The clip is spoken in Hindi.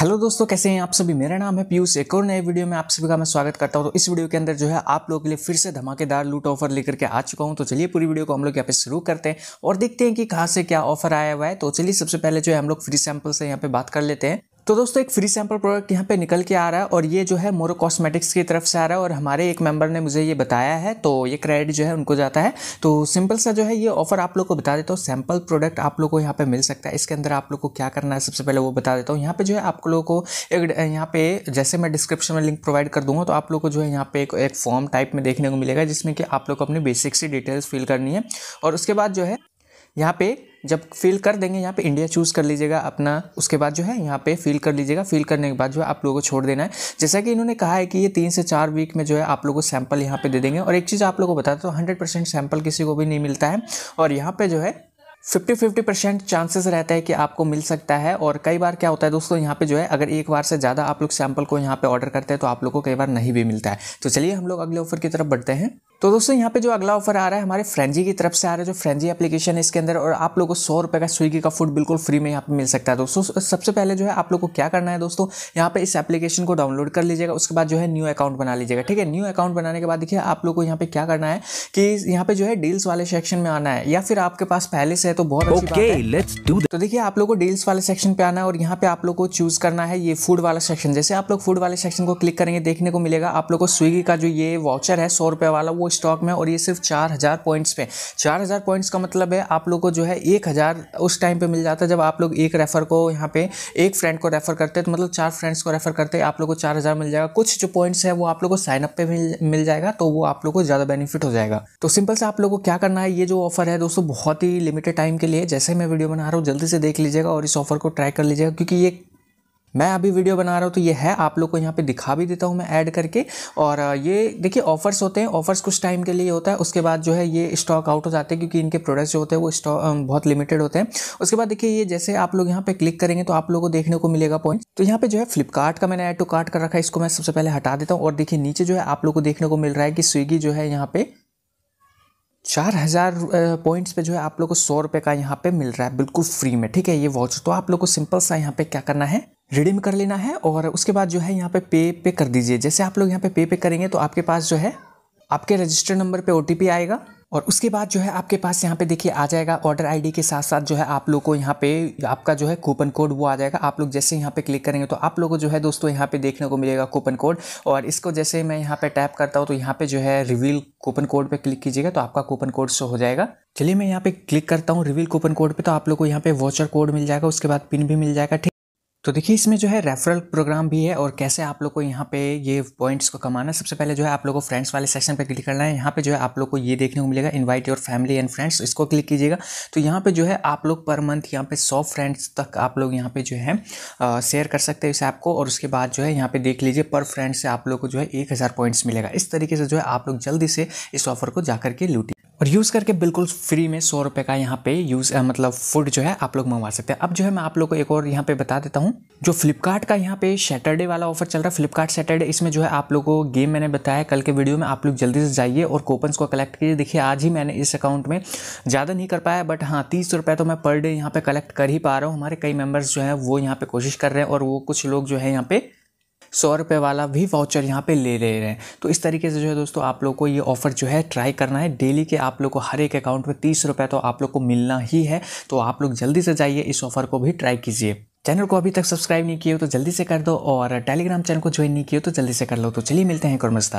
हेलो दोस्तों कैसे हैं आप सभी मेरा नाम है पीयूष एक और नए वीडियो में आप सभी का मैं स्वागत करता हूं तो इस वीडियो के अंदर जो है आप लोगों के लिए फिर से धमाकेदार लूट ऑफर लेकर के आ चुका हूं तो चलिए पूरी वीडियो को हम लोग यहाँ पे शुरू करते हैं और देखते हैं कि कहाँ से क्या ऑफर आया हुआ है तो चलिए सबसे पहले जो है हम लोग फ्री सैम्पल से यहाँ पे बात कर लेते हैं तो दोस्तों एक फ्री सैम्पल प्रोडक्ट यहाँ पे निकल के आ रहा है और ये जो है मोरो कॉस्मेटिक्स की तरफ से आ रहा है और हमारे एक मेंबर ने मुझे ये बताया है तो ये क्रेडिट जो है उनको जाता है तो सिंपल सा जो है ये ऑफर आप लोग को बता देता हूँ सैम्पल प्रोडक्ट आप लोग को यहाँ पे मिल सकता है इसके अंदर आप लोग को क्या करना है सबसे पहले वो बता देता हूँ यहाँ पर जो है आप लोगों को एक यहाँ पे जैसे मैं डिस्क्रिप्शन में लिंक प्रोवाइड कर दूंगा तो आप लोग को जो है यहाँ पे एक फॉर्म टाइप में देखने को मिलेगा जिसमें कि आप लोग को अपनी बेसिक सी डिटेल्स फिल करनी है और उसके बाद जो है यहाँ पे जब फिल कर देंगे यहाँ पे इंडिया चूज़ कर लीजिएगा अपना उसके बाद जो है यहाँ पे फिल कर लीजिएगा फिल करने के बाद जो है आप लोगों को छोड़ देना है जैसा कि इन्होंने कहा है कि ये तीन से चार वीक में जो है आप लोगों को सैंपल यहाँ पे दे देंगे और एक चीज़ आप लोगों को बता दो हंड्रेड परसेंट सैंपल किसी को भी नहीं मिलता है और यहाँ पर जो है फिफ्टी फिफ्टी परसेंट चांसेस रहता है कि आपको मिल सकता है और कई बार क्या होता है दोस्तों यहाँ पे जो है अगर एक बार से ज़्यादा आप लोग सैंपल को यहाँ पे ऑर्डर करते हैं तो आप लोग को कई बार नहीं भी मिलता है तो चलिए हम लोग अगले ऑफर की तरफ बढ़ते हैं तो दोस्तों यहाँ पे जो अगला ऑफर आ रहा है हमारे फ्रेंजी की तरफ से आ रहा है जो फ्रेंजी एप्लीकेशन है इसके अंदर और आप लोगों को सौ रुपये का स्विगी का फूड बिल्कुल फ्री में यहाँ पे मिल सकता है दोस्तों सबसे पहले जो है आप लोग को क्या करना है दोस्तों यहाँ पे इस एप्लीकेशन को डाउनलोड कर लीजिएगा उसके बाद जो है न्यू अकाउंट बना लीजिएगा ठीक है न्यू अकाउंट बनाने के बाद देखिए आप लोग को यहाँ पे क्या करना है कि यहाँ पे जो है डील्स वाले सेक्शन में आना है या फिर आपके पास पहले से है तो बहुत तो देखिए आप लोग को डील्स वाले सेक्शन पे आना है और यहाँ पे आप लोग को चूज करना है ये फूड वाला सेक्शन जैसे आप लोग फूड वाले सेक्शन को क्लिक करेंगे देखने को मिलेगा आप लोग को स्विगी का जो ये वाउचर है सौ वाला वो स्टॉक में और ये सिर्फ चार हज़ार पॉइंट्स पे चार हज़ार पॉइंट्स का मतलब है आप लोग को जो है एक हज़ार उस टाइम पे मिल जाता है जब आप लोग एक रेफ़र को यहाँ पे एक फ्रेंड को रेफ़र करते हैं तो मतलब चार फ्रेंड्स को रेफ़र करते हैं आप लोग को चार हज़ार मिल जाएगा कुछ जो पॉइंट्स है वो आप लोग को साइनअप पर मिल मिल जाएगा तो वो आप लोग को ज़्यादा बेनिफिट हो जाएगा तो सिंपल से आप लोग को क्या करना है ये जो ऑफर है दोस्तों बहुत ही लिमिटेड टाइम के लिए जैसे मैं वीडियो बना रहा हूँ जल्दी से देख लीजिएगा और इस ऑफर को ट्राई कर लीजिएगा क्योंकि ये मैं अभी वीडियो बना रहा हूँ तो ये है आप लोग को यहाँ पे दिखा भी देता हूँ मैं ऐड करके और ये देखिए ऑफर्स होते हैं ऑफर्स कुछ टाइम के लिए होता है उसके बाद जो है ये स्टॉक आउट हो जाते हैं क्योंकि इनके प्रोडक्ट्स जो होते हैं वो स्टॉक बहुत लिमिटेड होते हैं उसके बाद देखिए ये जैसे आप लोग यहाँ पे क्लिक करेंगे तो आप लोग को देखने को मिलेगा पॉइंट तो यहाँ पे जो है फ्लिपकार्ट का मैंने एड टू कार्ट कर रखा है इसको मैं सबसे पहले हटा देता हूँ और देखिए नीचे जो है आप लोग को देखने को मिल रहा है कि स्विगी जो है यहाँ पे चार हज़ार पॉइंट्स पे जो है आप लोग को सौ रुपये का यहाँ पे मिल रहा है बिल्कुल फ्री में ठीक है ये वॉच तो आप लोग को सिंपल सा यहाँ पे क्या करना है रिडीम कर लेना है और उसके बाद जो है यहाँ पे पे पे कर दीजिए जैसे आप लोग यहाँ पे पे पे करेंगे तो आपके पास जो है आपके रजिस्टर नंबर पे ओ आएगा और उसके बाद जो है आपके पास यहाँ पे देखिए आ जाएगा ऑर्डर आईडी के साथ साथ जो है आप लोग को यहाँ पे आपका जो है कूपन कोड वो आ जाएगा आप लोग जैसे यहाँ पे क्लिक करेंगे तो आप लोग को जो है दोस्तों यहाँ पे देखने को मिलेगा कूपन कोड और इसको जैसे मैं यहाँ पे टैप करता हूँ तो यहाँ पे जो है रिवील कूपन कोड पर क्लिक कीजिएगा तो आपका कूपन कोड शो हो जाएगा चलिए मैं यहाँ पे क्लिक करता हूँ रिवील कूपन कोड पर तो आप लोग को यहाँ पे वॉचर कोड मिल जाएगा उसके बाद पिन भी मिल जाएगा तो देखिए इसमें जो है रेफरल प्रोग्राम भी है और कैसे आप लोग को यहाँ पे ये पॉइंट्स को कमाना सबसे पहले जो है आप लोग को फ्रेंड्स वाले सेक्शन पे क्लिक करना है यहाँ पे जो है आप लोग को ये देखने को मिलेगा invite your family and friends इसको क्लिक कीजिएगा तो यहाँ पे जो है आप लोग पर मंथ यहाँ पे सौ फ्रेंड्स तक आप लोग यहाँ पे जो है शेयर कर सकते हैं इस ऐप को और उसके बाद जो है यहाँ पे देख लीजिए पर फ्रेंड से आप लोग को जो है एक पॉइंट्स मिलेगा इस तरीके से जो है आप लोग जल्दी से इस ऑफर को जा करके लूटिए और यूज़ करके बिल्कुल फ्री में सौ रुपये का यहाँ पे यूज़ मतलब फूड जो है आप लोग मंगवा सकते हैं अब जो है मैं आप लोग को एक और यहाँ पे बता देता हूँ जो फ्लिपकार्ट का यहाँ पे सैटरडे वाला ऑफर चल रहा है फ्लिपकार्ट सैटरडे इसमें जो है आप लोगों को गेम मैंने बताया कल के वीडियो में आप लोग जल्दी से जाइए और कोपन्स को कलेक्ट कीजिए देखिए आज ही मैंने इस अकाउंट में ज़्यादा नहीं कर पाया बट हाँ तीस रुपये तो मैं पर डे यहाँ पर कलेक्ट कर ही पा रहा हूँ हमारे कई मेम्बर्स जो है वो यहाँ पर कोशिश कर रहे हैं और वो कुछ लोग जो है यहाँ पर सौ रुपये वाला भी वाउचर यहाँ पे ले ले रहे हैं तो इस तरीके से जो है दोस्तों आप लोग को ये ऑफर जो है ट्राई करना है डेली के आप लोग को हर एक अकाउंट में तीस रुपये तो आप लोग को मिलना ही है तो आप लोग जल्दी से जाइए इस ऑफर को भी ट्राई कीजिए चैनल को अभी तक सब्सक्राइब नहीं किए हो तो जल्दी से कर दो और टेलीग्राम चैनल को ज्वाइन नहीं किए हो तो जल्दी से कर लो तो चलिए मिलते हैं कुर्मस्ता